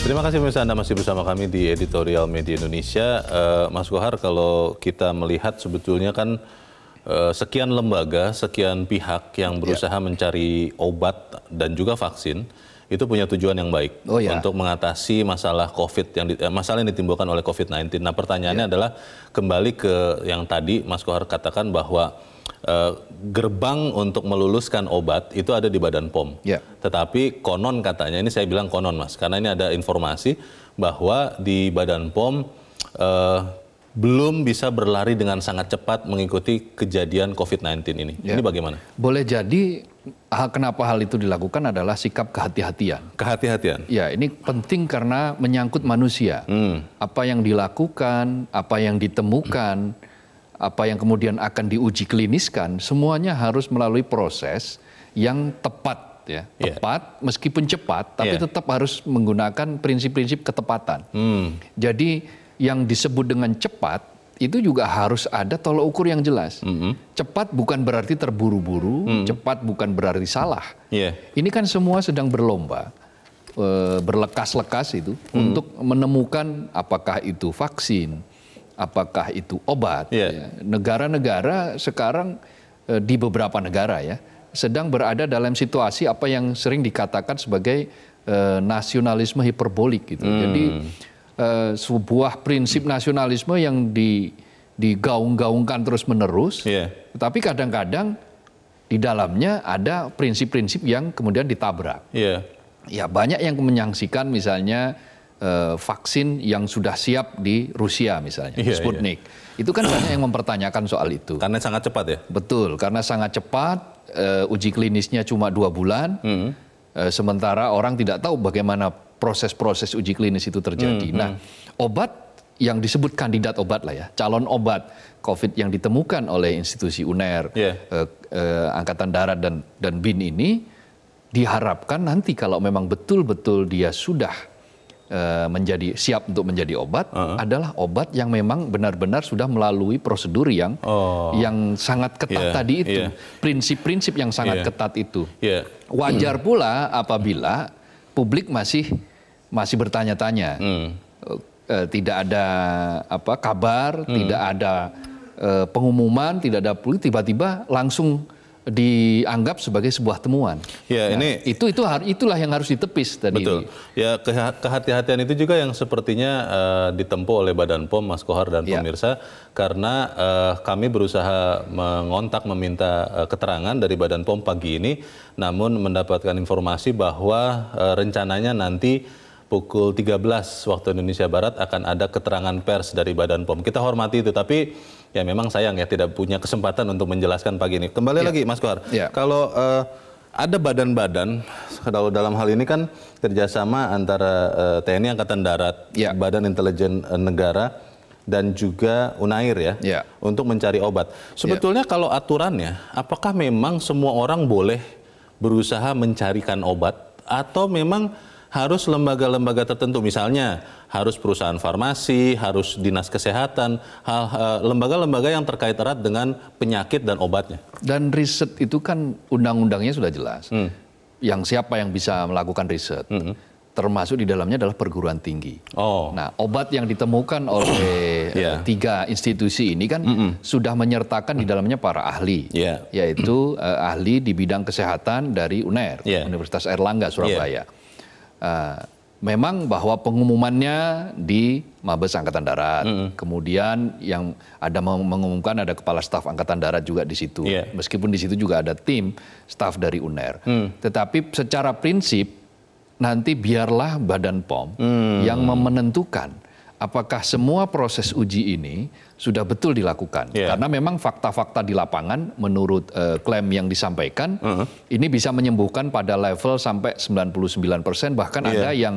Terima kasih pemirsa Anda masih bersama kami di Editorial Media Indonesia. Eh, Mas Gohar, kalau kita melihat sebetulnya kan eh, sekian lembaga, sekian pihak yang ya. berusaha mencari obat dan juga vaksin itu punya tujuan yang baik oh, ya. untuk mengatasi masalah COVID yang di, eh, masalah yang ditimbulkan oleh COVID-19. Nah pertanyaannya ya. adalah kembali ke yang tadi Mas Kohar katakan bahwa Uh, gerbang untuk meluluskan obat itu ada di Badan POM. Yeah. Tetapi konon katanya ini saya bilang konon mas, karena ini ada informasi bahwa di Badan POM uh, belum bisa berlari dengan sangat cepat mengikuti kejadian COVID-19 ini. Ya. Ini bagaimana? Boleh jadi kenapa hal itu dilakukan adalah sikap kehati-hatian. Kehati-hatian. Ya, ini penting karena menyangkut manusia. Hmm. Apa yang dilakukan, apa yang ditemukan, hmm. apa yang kemudian akan diuji kliniskan, semuanya harus melalui proses yang tepat ya. ya. Tepat yeah. meskipun cepat, tapi yeah. tetap harus menggunakan prinsip-prinsip ketepatan. Hmm. Jadi yang disebut dengan cepat itu juga harus ada tolok ukur yang jelas. Mm -hmm. Cepat bukan berarti terburu-buru, mm -hmm. cepat bukan berarti salah. Yeah. Ini kan semua sedang berlomba, e, berlekas-lekas itu mm -hmm. untuk menemukan apakah itu vaksin, apakah itu obat. Iya. Ya, negara-negara yeah. ya. sekarang e, di beberapa negara ya sedang berada dalam situasi apa yang sering dikatakan sebagai e, nasionalisme hiperbolik gitu. Mm. Jadi Eh, sebuah prinsip nasionalisme yang di, digaung-gaungkan terus-menerus, yeah. tetapi kadang-kadang di dalamnya ada prinsip-prinsip yang kemudian ditabrak. Yeah. Ya banyak yang menyaksikan misalnya uh, vaksin yang sudah siap di Rusia misalnya, yeah, iya. Sputnik. Yeah. Itu kan banyak yang mempertanyakan soal itu. Karena sangat cepat ya? Betul, karena sangat cepat, uh, uji klinisnya cuma dua bulan, mm -hmm. uh, sementara orang tidak tahu bagaimana proses-proses uji klinis itu terjadi. Hmm, nah, hmm. obat yang disebut kandidat obat lah ya, calon obat COVID yang ditemukan oleh institusi UNER, yeah. eh, eh, Angkatan Darat dan dan BIN ini diharapkan nanti kalau memang betul-betul dia sudah eh, menjadi siap untuk menjadi obat uh -huh. adalah obat yang memang benar-benar sudah melalui prosedur yang oh. yang sangat ketat yeah. tadi itu, iya. prinsip-prinsip yeah. yang sangat yeah. ketat itu. Yeah. Wajar pula apabila publik masih masih bertanya-tanya. Hmm. E, tidak ada apa kabar, hmm. tidak ada e, pengumuman, tidak ada pulih tiba-tiba langsung dianggap sebagai sebuah temuan. Ya, nah, ini itu itu itulah yang harus ditepis tadi. Betul. Ya kehati-hatian itu juga yang sepertinya uh, ditempuh oleh Badan POM, Mas Kohar dan ya. pemirsa karena uh, kami berusaha mengontak meminta uh, keterangan dari Badan POM pagi ini namun mendapatkan informasi bahwa uh, rencananya nanti pukul 13 waktu Indonesia Barat akan ada keterangan pers dari Badan POM. Kita hormati itu, tapi ya memang sayang ya tidak punya kesempatan untuk menjelaskan pagi ini. Kembali ya. lagi Mas Kohar, ya. kalau uh, ada badan-badan, kalau dalam hal ini kan kerjasama antara uh, eh, TNI Angkatan Darat, ya. Badan Intelijen eh, Negara, dan juga Unair ya, ya. untuk mencari obat. Iya. Sebetulnya ya. kalau aturannya, apakah memang semua orang boleh berusaha mencarikan obat atau memang harus lembaga-lembaga tertentu, misalnya harus perusahaan farmasi, harus dinas kesehatan, eh, lembaga-lembaga yang terkait erat dengan penyakit dan obatnya. Dan riset itu kan undang-undangnya sudah jelas. Hmm. Yang siapa yang bisa melakukan riset? Hmm. Termasuk di dalamnya adalah perguruan tinggi. Oh. Nah, obat yang ditemukan oleh yeah. tiga institusi ini kan mm -mm. sudah menyertakan di dalamnya para ahli, yeah. yaitu uh, ahli di bidang kesehatan dari UNER, yeah. Universitas Erlangga Surabaya. Yeah uh, memang bahwa pengumumannya di Mabes Angkatan Darat. Mm -hmm. Kemudian yang ada mengumumkan ada kepala staf Angkatan Darat juga di situ. Yeah. Meskipun di situ juga ada tim staf dari UNER. Mm. Tetapi secara prinsip nanti biarlah Badan POM mm. yang menentukan apakah semua proses uji ini sudah betul dilakukan? Yeah. Karena memang fakta-fakta di lapangan menurut uh, klaim yang disampaikan uh -huh. ini bisa menyembuhkan pada level sampai 99% bahkan yeah. ada yang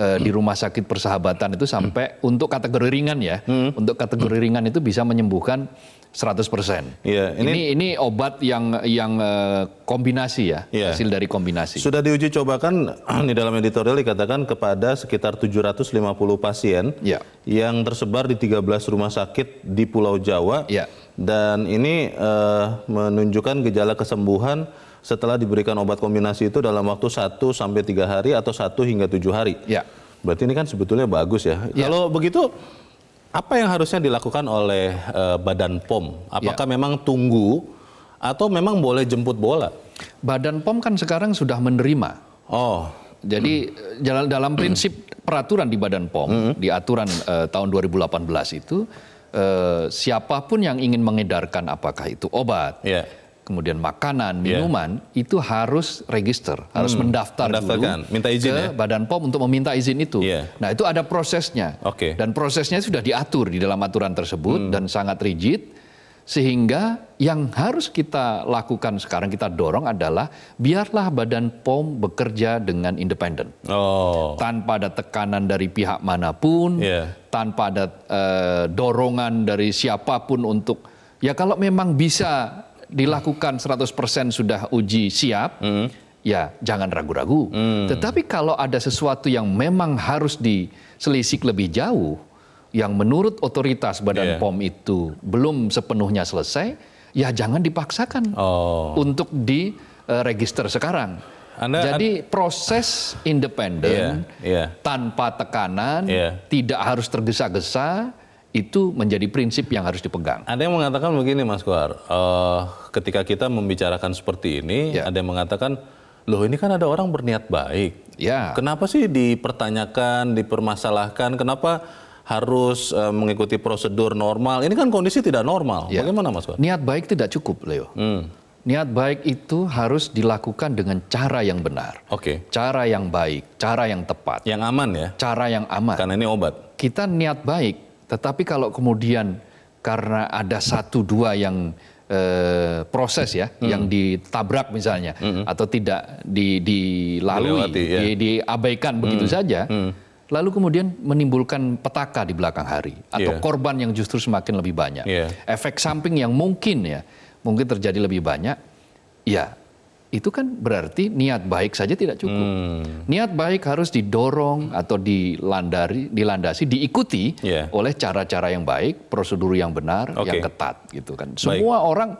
Eh, di hmm. rumah sakit persahabatan itu sampai hmm. untuk kategori ringan ya, hmm. untuk kategori hmm. ringan itu bisa menyembuhkan 100 persen. Ya, ini, ini ini obat yang yang eh, kombinasi ya ya, hasil dari kombinasi. Sudah diuji cobakan di dalam editorial dikatakan kepada sekitar 750 pasien ya. yang tersebar di 13 rumah sakit di Pulau Jawa. ya. Dan ini uh, menunjukkan gejala kesembuhan setelah diberikan obat kombinasi itu dalam waktu 1 sampai 3 hari atau 1 hingga 7 hari. Ya. Berarti ini kan sebetulnya bagus ya. ya. Kalau begitu apa yang harusnya dilakukan oleh uh, Badan POM? Apakah ya. memang tunggu atau memang boleh jemput bola? Badan POM kan sekarang sudah menerima. Oh. Jadi hmm. Eh, dalam dalam prinsip peraturan di Badan POM hmm. di aturan uh, tahun 2018 itu uh, siapapun yang ingin mengedarkan apakah itu obat, yeah kemudian makanan, iya. minuman yeah. itu harus register, harus hmm, mendaftar dulu minta izin ke ya? Badan POM untuk meminta izin itu. Yeah. Nah, itu ada prosesnya. Okay. Dan prosesnya sudah diatur di dalam aturan tersebut hmm. dan sangat rigid sehingga yang harus kita lakukan sekarang kita dorong adalah biarlah Badan POM bekerja dengan independen, oh. tanpa ada tekanan dari pihak manapun, yeah. tanpa ada uh, dorongan dari siapapun untuk ya kalau memang bisa dilakukan 100% sudah uji siap, hmm. ya jangan ragu-ragu. Hmm. Tetapi kalau ada sesuatu yang memang harus diselisik lebih jauh, yang menurut otoritas Badan yeah. POM itu belum sepenuhnya selesai, ya jangan dipaksakan oh. untuk eh, register sekarang. Anda, Jadi proses independen yeah, yeah. tanpa tekanan, yeah. tidak harus tergesa-gesa, itu menjadi prinsip yang harus dipegang. Ada yang mengatakan begini, Mas Kuar, uh, eh, ketika kita membicarakan seperti ini, ya. ada yang mengatakan, loh ini kan ada orang berniat baik, ya. kenapa sih dipertanyakan, dipermasalahkan, kenapa harus uh, mengikuti prosedur normal? Ini kan kondisi tidak normal. Ya. Bagaimana, Mas Kuar? Niat baik tidak cukup, Leo. Hmm. Niat baik itu harus dilakukan dengan cara yang benar. Oke. Okay. Cara yang baik, cara yang tepat. Yang aman ya. Cara yang aman. Karena ini obat. Kita niat baik tetapi kalau kemudian karena ada satu dua yang eh, proses ya, hmm. yang ditabrak misalnya, hmm. atau tidak di, dilalui, Melewati, ya. di, diabaikan hmm. begitu saja, hmm. lalu kemudian menimbulkan petaka di belakang hari, atau yeah. korban yang justru semakin lebih banyak, yeah. efek samping yang mungkin ya, mungkin terjadi lebih banyak, ya itu kan berarti niat baik saja tidak cukup. Hmm. Niat baik harus didorong atau dilandari, dilandasi, diikuti yeah. oleh cara-cara yang baik, prosedur yang benar, okay. yang ketat gitu kan. Semua baik. orang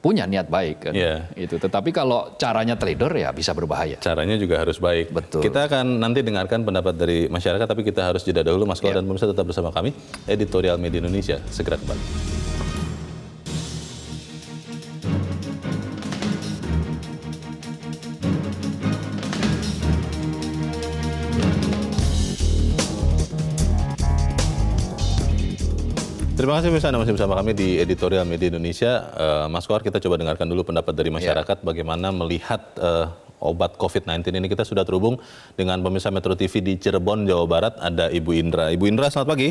punya niat baik kan. Yeah. Itu. Tetapi kalau caranya trader ya bisa berbahaya. Caranya juga harus baik. Betul. Kita akan nanti dengarkan pendapat dari masyarakat tapi kita harus jeda dahulu Mas Kalau iya. yeah. dan pemirsa tetap bersama kami. Editorial Media Indonesia segera kembali. Terima kasih Mas Anda masih bersama kami di Editorial Media Indonesia. Uh, Mas Kohar, kita coba dengarkan dulu pendapat dari ya. masyarakat ya. bagaimana melihat uh, obat COVID-19 ini. Kita sudah terhubung dengan pemirsa Metro TV di Cirebon, Jawa Barat, ada Ibu Indra. Ibu Indra, selamat pagi.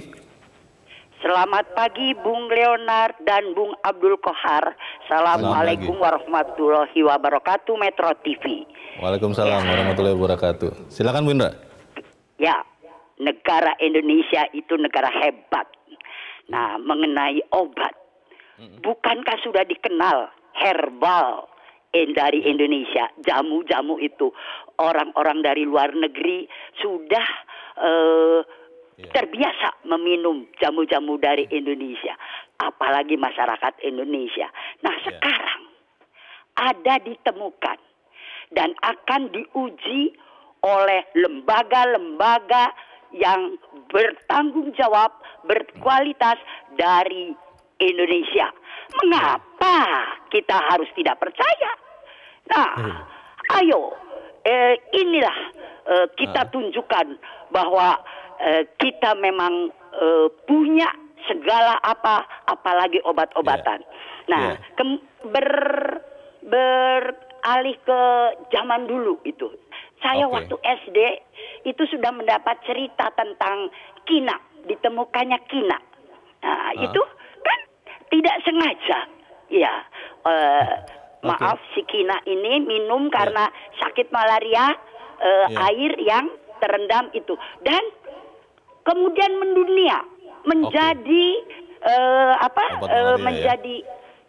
Selamat pagi Bung Leonard dan Bung Abdul Kohar. Assalamualaikum warahmatullahi wabarakatuh Metro TV. Waalaikumsalam ya. warahmatullahi wabarakatuh. Silakan Bu Indra. Ya, negara Indonesia itu negara hebat Nah, mengenai obat. Bukankah sudah dikenal herbal dari Indonesia, jamu-jamu itu orang-orang dari luar negeri sudah uh, terbiasa meminum jamu-jamu dari Indonesia, apalagi masyarakat Indonesia. Nah, ya. sekarang ada ditemukan dan akan diuji oleh lembaga-lembaga yang bertanggung jawab, berkualitas dari Indonesia. Mengapa kita harus tidak percaya? Nah, hmm. ayo, eh, inilah eh, kita ah. tunjukkan bahwa eh, kita memang eh, punya segala apa, apalagi obat-obatan. Yeah. Nah, yeah. Ke, ber beralih ke zaman dulu itu saya okay. waktu SD itu sudah mendapat cerita tentang kina, ditemukannya kina. Nah, uh. itu kan tidak sengaja. Ya, uh, eh, okay. maaf si kina ini minum karena yeah. sakit malaria uh, eh, yeah. air yang terendam itu dan kemudian mendunia menjadi okay. uh, eh, apa ya? menjadi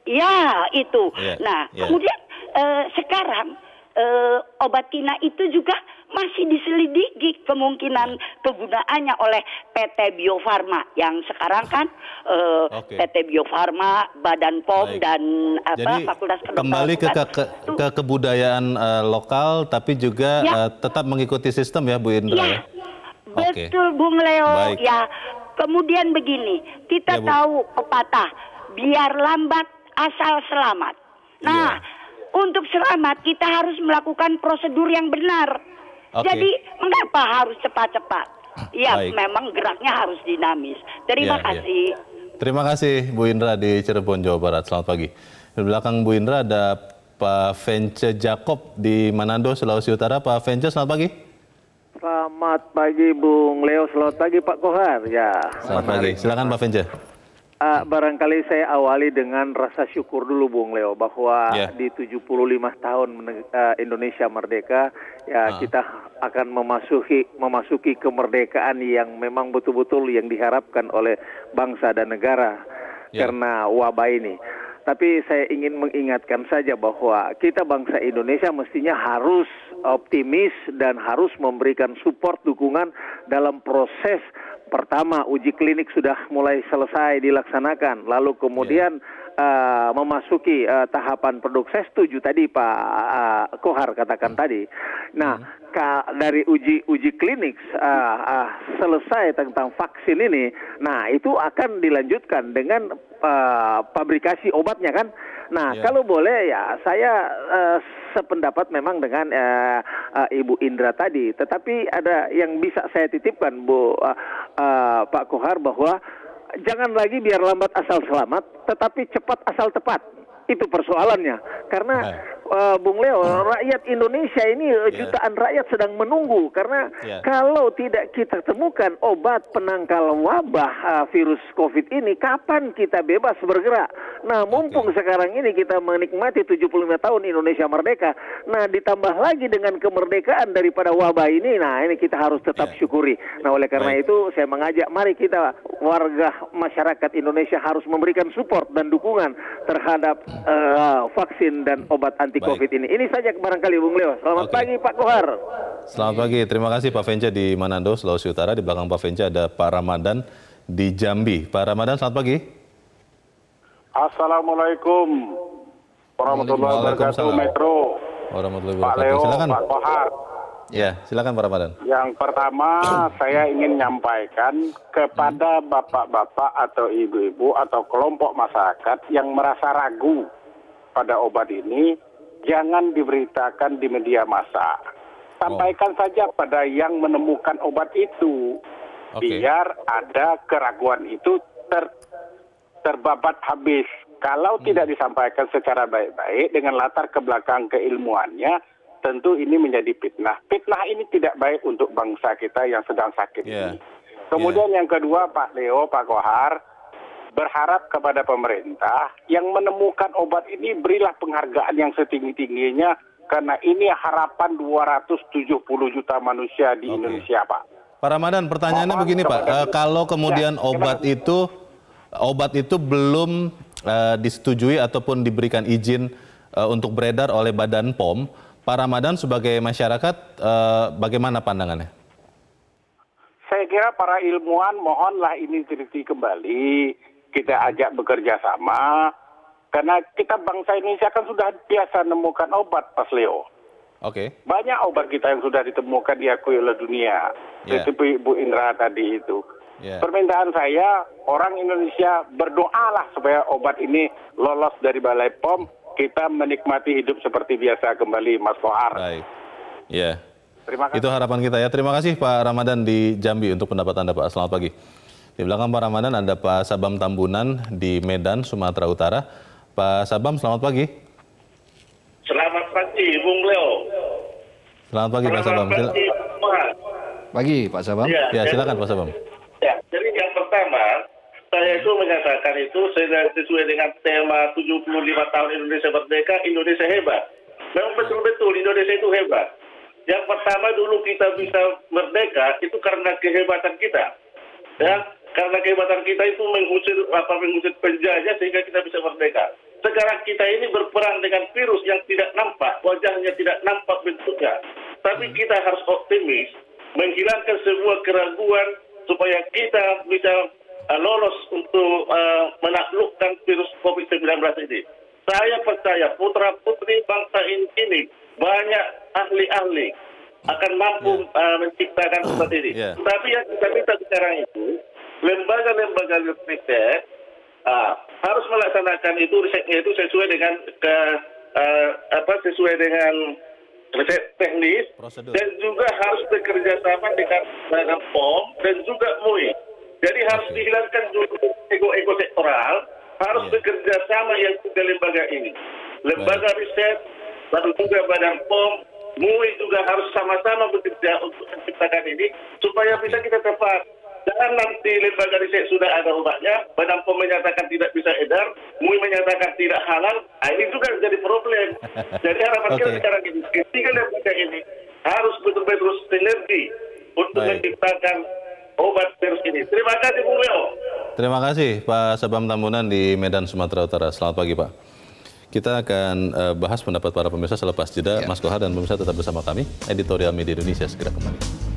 ya, ya itu. Yeah. Nah, yeah. kemudian uh, sekarang Eh, obat Tina itu juga masih diselidiki kemungkinan kegunaannya oleh PT Bio Farma yang sekarang kan eh, okay. PT Bio Farma, Badan POM Baik. dan apa Jadi, Fakultas Kedokteran kembali ke ke, ke, ke kebudayaan uh, lokal tapi juga ya. uh, tetap mengikuti sistem ya Bu Indra. Ya. ya? Okay. Betul Bung Leo Baik. ya. Kemudian begini, kita ya, tahu pepatah biar lambat asal selamat. Nah, ya untuk selamat kita harus melakukan prosedur yang benar. Okay. Jadi mengapa harus cepat-cepat? Ah, ya, Baik. memang geraknya harus dinamis. Terima ya, ya. kasih. Ya. Terima kasih Bu Indra di Cirebon, Jawa Barat. Selamat pagi. Di belakang Bu Indra ada Pak Vence Jakob di Manado, Sulawesi Utara. Pak Vence, selamat pagi. Selamat pagi Bung Leo, selamat pagi Pak Kohar. Ya. Selamat, selamat pagi. Silakan Pak Vence. Uh, barangkali saya awali dengan rasa syukur dulu Bung Leo bahwa yeah. di 75 tahun uh, Indonesia merdeka ya uh. kita akan memasuki memasuki kemerdekaan yang memang betul-betul yang diharapkan oleh bangsa dan negara yeah. karena wabah ini. Tapi saya ingin mengingatkan saja bahwa kita bangsa Indonesia mestinya harus optimis dan harus memberikan support dukungan dalam proses pertama uji klinik sudah mulai selesai dilaksanakan, lalu kemudian Eh, memasuki uh, tahapan produksi setuju tadi Pak uh, Kohar katakan tadi. Nah, hmm. ka, dari uji uji klinik uh, uh, selesai tentang vaksin ini, nah itu akan dilanjutkan dengan uh, pabrikasi obatnya kan. Nah, yeah. kalau boleh ya saya uh, sependapat memang dengan uh, uh, Ibu Indra tadi, tetapi ada yang bisa saya titipkan Bu uh, uh, Pak Kohar bahwa jangan lagi biar lambat asal selamat, tetapi cepat asal tepat. Itu persoalannya. Karena uh, Bung Leo, hmm. rakyat Indonesia ini yeah. Ya. jutaan rakyat sedang menunggu karena yeah. kalau tidak kita temukan obat penangkal wabah uh, virus Covid ini, kapan kita bebas bergerak? Nah, mumpung okay. sekarang ini kita menikmati 75 tahun Indonesia merdeka. Nah, ditambah lagi dengan kemerdekaan daripada wabah ini, nah ini kita harus tetap yeah. syukuri. Nah, oleh karena Baik. itu saya mengajak mari kita warga masyarakat Indonesia harus memberikan support dan dukungan terhadap uh, vaksin dan obat anti COVID ini. Ini saja barangkali Bung Leo. Selamat okay. pagi Pak Kohar. Selamat pagi. Terima kasih Pak Venca di Manado, Sulawesi Utara. Di belakang Pak Venca ada Pak Ramadan di Jambi. Pak Ramadan, selamat pagi. Assalamualaikum warahmatullahi wabarakatuh. Metro. Warahmatullahi wabarakatuh. Pak Leo, Silakan. Pak Kohar. Ya, silakan Pak Ramadan. Yang pertama, saya ingin menyampaikan kepada hmm. bapak-bapak atau ibu-ibu atau kelompok masyarakat yang merasa ragu pada obat ini, jangan diberitakan di media massa. Sampaikan oh. saja pada yang menemukan obat itu. Okay. Biar ada keraguan itu ter terbabat habis. Kalau hmm. tidak disampaikan secara baik-baik dengan latar ke belakang keilmuannya, tentu ini menjadi fitnah. Fitnah ini tidak baik untuk bangsa kita yang sedang sakit yeah. ini. Kemudian yeah. yang kedua Pak Leo, Pak Kohar, berharap kepada pemerintah yang menemukan obat ini berilah penghargaan yang setinggi-tingginya karena ini harapan 270 juta manusia di okay. Indonesia Pak. Pak Ramadan, pertanyaannya Mohon begini Pak, uh, kalau ya, kemudian ya, obat gimana? itu obat itu belum uh, disetujui ataupun diberikan izin uh, untuk beredar oleh Badan POM, Pak Ramadan sebagai masyarakat eh, bagaimana pandangannya? Saya kira para ilmuwan mohonlah ini teliti kembali, kita ajak bekerja sama, karena kita bangsa Indonesia kan sudah biasa menemukan obat Pas Leo. Oke. Okay. Banyak obat kita yang sudah ditemukan diakui oleh ya, dunia. Yeah. Ya. Seperti Ibu Indra tadi itu. Yeah. Permintaan saya orang Indonesia berdoalah supaya obat ini lolos dari Balai POM kita menikmati hidup seperti biasa kembali Mas Kohar. Baik. Ya. Terima kasih. Itu harapan kita ya. Terima kasih Pak Ramadan di Jambi untuk pendapat Anda Pak. Selamat pagi. Di belakang Pak Ramadan ada Pak Sabam Tambunan di Medan, Sumatera Utara. Pak Sabam, selamat pagi. Selamat pagi, Bung Leo. Selamat pagi, selamat Pak Sabam. Pagi, pagi Pak Sabam. Ya, ya silakan Pak Sabam. Ya, jadi yang pertama, saya itu menyatakan itu sesuai dengan tema 75 tahun Indonesia Merdeka, Indonesia hebat. Memang betul-betul Indonesia itu hebat. Yang pertama dulu kita bisa merdeka itu karena kehebatan kita. Ya, karena kehebatan kita itu mengusir apa mengusir penjajah sehingga kita bisa merdeka. Sekarang kita ini berperang dengan virus yang tidak nampak, wajahnya tidak nampak bentuknya. Tapi kita harus optimis menghilangkan semua keraguan supaya kita bisa Eh, lolos untuk eh, menaklukkan virus COVID-19 ini. Saya percaya putra-putri bangsa ini banyak ahli-ahli akan mampu yeah. Ya. uh, menciptakan seperti ini. Yeah. Tapi yang kita minta sekarang itu lembaga-lembaga riset uh, harus melaksanakan itu risetnya itu sesuai dengan ke, uh, apa sesuai dengan riset teknis Prosedur. dan juga harus bekerja sama dengan dengan POM dan juga MUI. Jadi harus dihilangkan dulu ego-ego sektoral, harus yeah. bekerja sama yang tiga lembaga ini. Lembaga Baik. riset, lalu juga Badan POM, MUI juga harus sama-sama bekerja untuk menciptakan ini supaya bisa kita tepat. Jangan nanti lembaga riset sudah ada obatnya, Badan POM menyatakan tidak bisa edar, MUI menyatakan tidak halal, nah ini juga jadi problem. jadi harapan okay. kita sekarang ini, ketiga lembaga ini harus betul-betul sinergi untuk Baik. menciptakan obat virus ini. Terima kasih Bung Leo. Terima kasih Pak Sabam Tambunan di Medan Sumatera Utara. Selamat pagi Pak. Kita akan eh, bahas pendapat para pemirsa selepas jeda. Ya. Mas Kohar dan pemirsa tetap bersama kami. Editorial Media Indonesia segera kembali.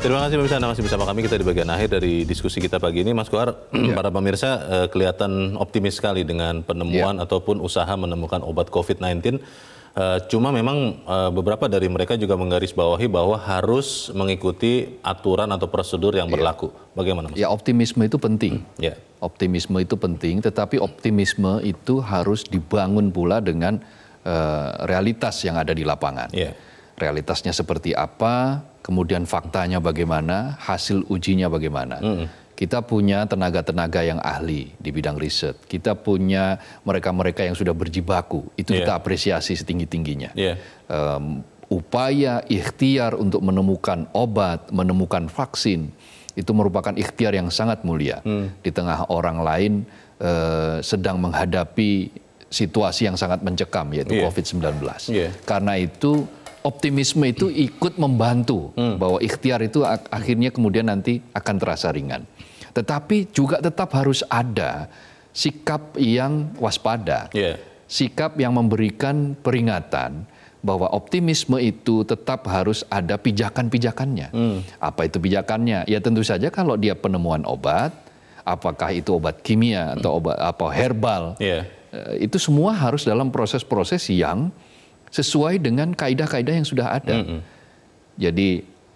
Terima kasih pemirsa Anda masih bersama kami kita di bagian akhir dari diskusi kita pagi ini Mas Kuar, ya. para pemirsa eh, kelihatan optimis sekali dengan penemuan ya. ataupun usaha menemukan obat COVID-19 eh, cuma memang eh, beberapa dari mereka juga menggarisbawahi bahwa harus mengikuti aturan atau prosedur yang iya. berlaku. Ya. Bagaimana Mas? Ya optimisme itu penting. Hmm, ya. Optimisme itu penting, tetapi optimisme itu harus dibangun pula dengan uh, realitas yang ada di lapangan. Ya. Realitasnya seperti apa? kemudian faktanya bagaimana, hasil ujinya bagaimana. Mm -hmm. Kita punya tenaga-tenaga yang ahli di bidang riset. Kita punya mereka-mereka yang sudah berjibaku. Itu yeah. kita apresiasi setinggi-tingginya. Yeah. Iya. Um, upaya ikhtiar untuk menemukan obat, menemukan vaksin itu merupakan ikhtiar yang sangat mulia hmm. di tengah orang lain uh, sedang menghadapi situasi yang sangat mencekam yaitu yeah. COVID-19. Yeah. Karena itu optimisme itu ikut membantu hmm. bahwa ikhtiar itu ak akhirnya kemudian nanti akan terasa ringan. Tetapi juga tetap harus ada sikap yang waspada, yeah. sikap yang memberikan peringatan bahwa optimisme itu tetap harus ada pijakan-pijakannya. Hmm. Apa itu pijakannya? Ya tentu saja kalau dia penemuan obat, apakah itu obat kimia atau hmm. obat apa herbal, yeah. Iya. itu semua harus dalam proses-proses yang sesuai dengan kaedah-kaedah yang sudah ada. Mm -hmm. Jadi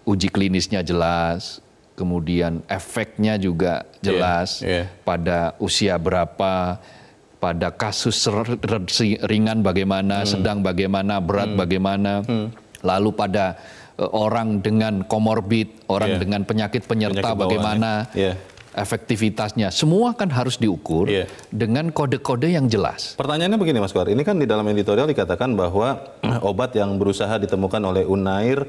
uji klinisnya jelas, kemudian efeknya juga jelas yeah, yeah. pada usia berapa, pada kasus ringan bagaimana, mm. sedang bagaimana, berat mm. bagaimana, mm. lalu pada e, orang dengan komorbid, orang yeah. dengan penyakit penyerta penyakit bagaimana. Yeah efektivitasnya. Semua kan harus diukur yeah. dengan kode-kode yang jelas. Pertanyaannya begini Mas Kuar, ini kan di dalam editorial dikatakan bahwa obat yang berusaha ditemukan oleh Unair,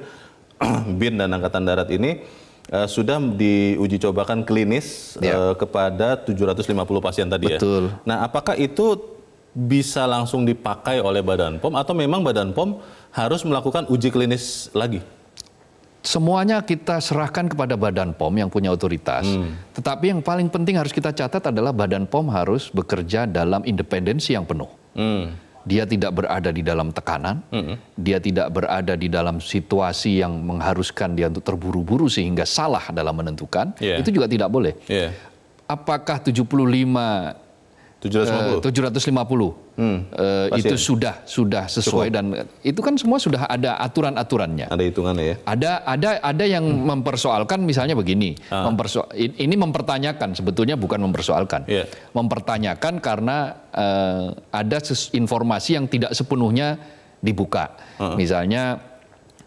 BIN dan Angkatan Darat ini uh, sudah diuji cobakan klinis yeah. Iya. uh, kepada 750 pasien tadi ya. Betul. ya. Nah, apakah itu bisa langsung dipakai oleh Badan POM atau memang Badan POM harus melakukan uji klinis lagi? Semuanya kita serahkan kepada Badan POM yang punya otoritas. Hmm. Tetapi yang paling penting harus kita catat adalah Badan POM harus bekerja dalam independensi yang penuh. Hmm. Dia tidak berada di dalam tekanan, hmm. dia tidak berada di dalam situasi yang mengharuskan dia untuk terburu-buru sehingga salah dalam menentukan. Yeah. Itu juga tidak boleh. Yeah. Apakah 75 750. Uh, 750. Hmm, uh, itu sudah sudah sesuai Cukup. dan itu kan semua sudah ada aturan-aturannya. Ada hitungannya ya. Ada ada ada yang hmm. mempersoalkan misalnya begini, ah. memperso ini mempertanyakan sebetulnya bukan mempersoalkan. Yeah. Mempertanyakan karena uh, ada informasi yang tidak sepenuhnya dibuka. Uh ah. -huh. Misalnya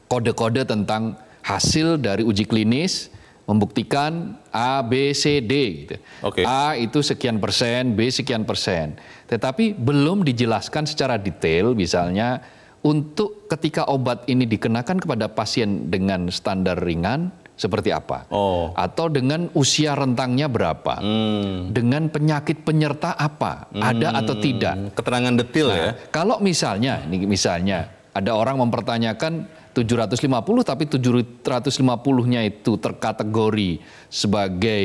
kode-kode tentang hasil dari uji klinis membuktikan A, B, C, D. Gitu. Okay. A itu sekian persen, B sekian persen. Tetapi belum dijelaskan secara detail misalnya untuk ketika obat ini dikenakan kepada pasien dengan standar ringan seperti apa? Oh. Atau dengan usia rentangnya berapa? Hmm. Dengan penyakit penyerta apa? Hmm. Ada atau tidak? Keterangan detail nah, ya. Kalau misalnya, ini misalnya ada orang mempertanyakan 750 tapi 750-nya itu terkategori sebagai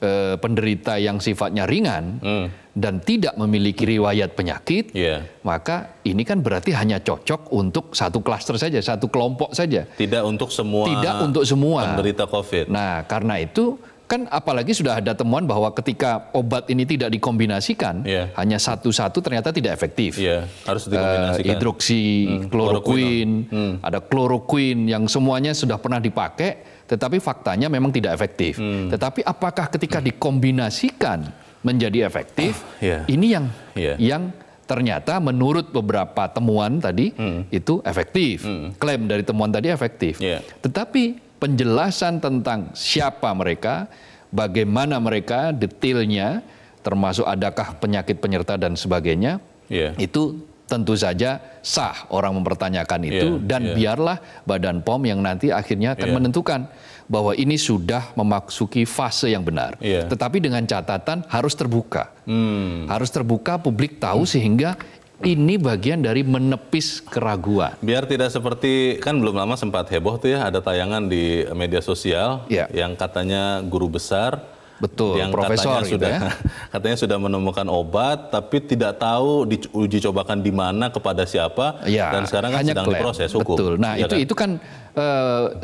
eh, penderita yang sifatnya ringan hmm. dan tidak memiliki riwayat penyakit, yeah. maka ini kan berarti hanya cocok untuk satu klaster saja, satu kelompok saja. Tidak untuk semua. Tidak untuk semua penderita COVID. Nah, karena itu kan apalagi sudah ada temuan bahwa ketika obat ini tidak dikombinasikan, yeah. hanya satu-satu ternyata tidak efektif. Yeah. Harus dikombinasikan. Uh, eh, hidroksi, hmm. kloroquin, hmm. hmm. ada chloroquine yang semuanya sudah pernah dipakai, tetapi faktanya memang tidak efektif. Hmm. Tetapi apakah ketika dikombinasikan menjadi efektif? Oh, yeah. Iya. Ini yang yeah. yang ternyata menurut beberapa temuan tadi hmm. itu efektif. Hmm. Klaim dari temuan tadi efektif. Yeah. Tetapi penjelasan tentang siapa mereka, bagaimana mereka, detailnya, termasuk adakah penyakit penyerta dan sebagainya, yeah. itu tentu saja sah orang mempertanyakan iya, itu yeah, dan yeah. biarlah Badan POM yang nanti akhirnya akan yeah. menentukan bahwa ini sudah memasuki fase yang benar. Yeah. Tetapi dengan catatan harus terbuka. Hmm. Harus terbuka publik tahu hmm. sehingga ini bagian dari menepis keraguan. Biar tidak seperti kan belum lama sempat heboh tuh ya ada tayangan di media sosial ya. yang katanya guru besar Betul, yang profesor katanya gitu sudah ya? katanya sudah menemukan obat tapi tidak tahu diuji cobakan di mana kepada siapa ya, dan sekarang kan sedang klaim. diproses hukum. Betul. Nah, ya itu kan? itu kan e,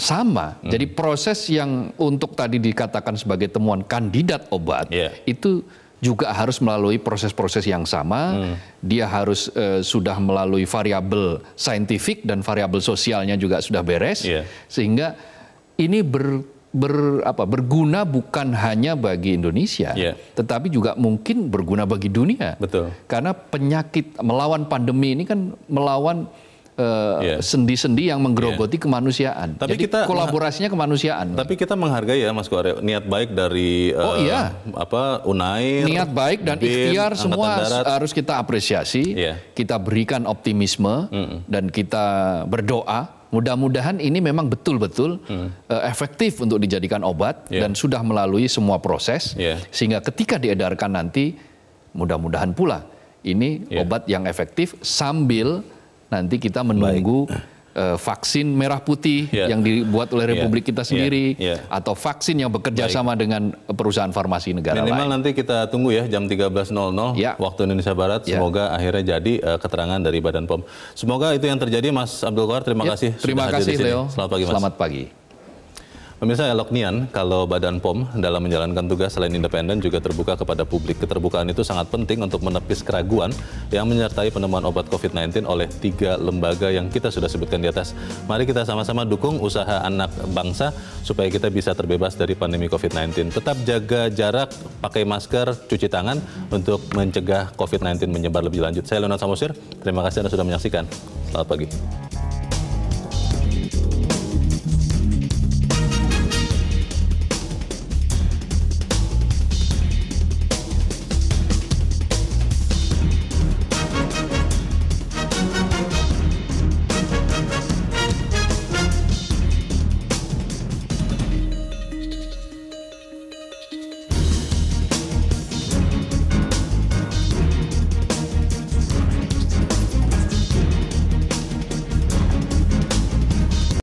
sama. Hmm. Jadi proses yang untuk tadi dikatakan sebagai temuan kandidat obat yeah. itu juga harus melalui proses-proses yang sama. Hmm. Dia harus uh, sudah melalui variabel saintifik dan variabel sosialnya juga sudah beres, yeah. sehingga ini ber, ber apa berguna bukan hanya bagi Indonesia, yeah. tetapi juga mungkin berguna bagi dunia. Betul. Karena penyakit melawan pandemi ini kan melawan Eh, iya. sendi-sendi uh, yeah. yang menggerogoti yeah. kemanusiaan. Tapi Jadi kita kolaborasinya kemanusiaan. Tapi kita menghargai ya Mas Kuare, niat baik dari uh, oh, iya. apa Unair. Niat baik dan BIN, ikhtiar semua darat. harus kita apresiasi. Yeah. Kita berikan optimisme mm dan kita berdoa mudah-mudahan ini memang betul-betul hmm. uh, efektif untuk dijadikan obat yeah. dan sudah melalui semua proses yeah. sehingga ketika diedarkan nanti mudah-mudahan pula ini yeah. obat yang efektif sambil nanti kita menunggu uh, vaksin merah putih yeah. yang dibuat oleh ya. Republik yeah. kita ya. sendiri yeah. Yeah. atau vaksin yang bekerja Baik. sama dengan perusahaan farmasi negara Minimal lain. Minimal nanti kita tunggu ya jam 13.00 yeah. waktu Indonesia Barat. Yeah. Semoga akhirnya jadi uh, keterangan dari Badan POM. Semoga itu yang terjadi Mas Abdul Qadir. Terima yeah. kasih. Terima kasih Leo. Selamat pagi Mas. Selamat pagi. Pemirsa Eloknian, kalau Badan POM dalam menjalankan tugas selain independen juga terbuka kepada publik. Keterbukaan itu sangat penting untuk menepis keraguan yang menyertai penemuan obat COVID-19 oleh tiga lembaga yang kita sudah sebutkan di atas. Mari kita sama-sama dukung usaha anak bangsa supaya kita bisa terbebas dari pandemi COVID-19. Tetap jaga jarak, pakai masker, cuci tangan untuk mencegah COVID-19 menyebar lebih lanjut. Saya Leonard Samosir, terima kasih Anda sudah menyaksikan. Selamat pagi.